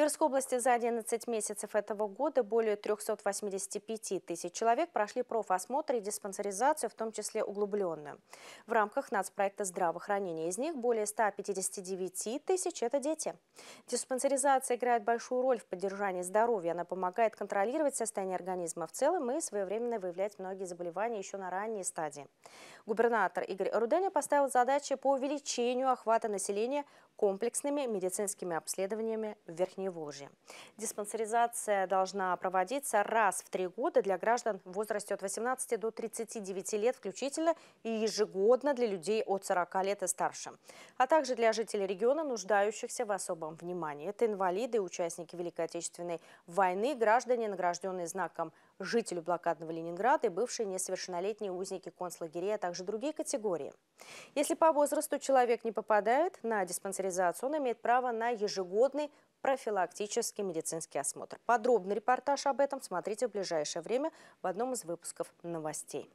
Тверской области за 11 месяцев этого года более 385 тысяч человек прошли профосмотр и диспансеризацию, в том числе углубленную. В рамках нацпроекта здравоохранения из них более 159 тысяч – это дети. Диспансеризация играет большую роль в поддержании здоровья. Она помогает контролировать состояние организма в целом и своевременно выявлять многие заболевания еще на ранней стадии. Губернатор Игорь Руденя поставил задачи по увеличению охвата населения комплексными медицинскими обследованиями в Верхней Волжье. Диспансеризация должна проводиться раз в три года для граждан в возрасте от 18 до 39 лет включительно и ежегодно для людей от 40 лет и старше, а также для жителей региона, нуждающихся в особом внимании. Это инвалиды, участники Великой Отечественной войны, граждане, награжденные знаком жителю блокадного Ленинграда и бывшие несовершеннолетние узники концлагерей, а также также другие категории. Если по возрасту человек не попадает на диспансеризацию, он имеет право на ежегодный профилактический медицинский осмотр. Подробный репортаж об этом смотрите в ближайшее время в одном из выпусков новостей.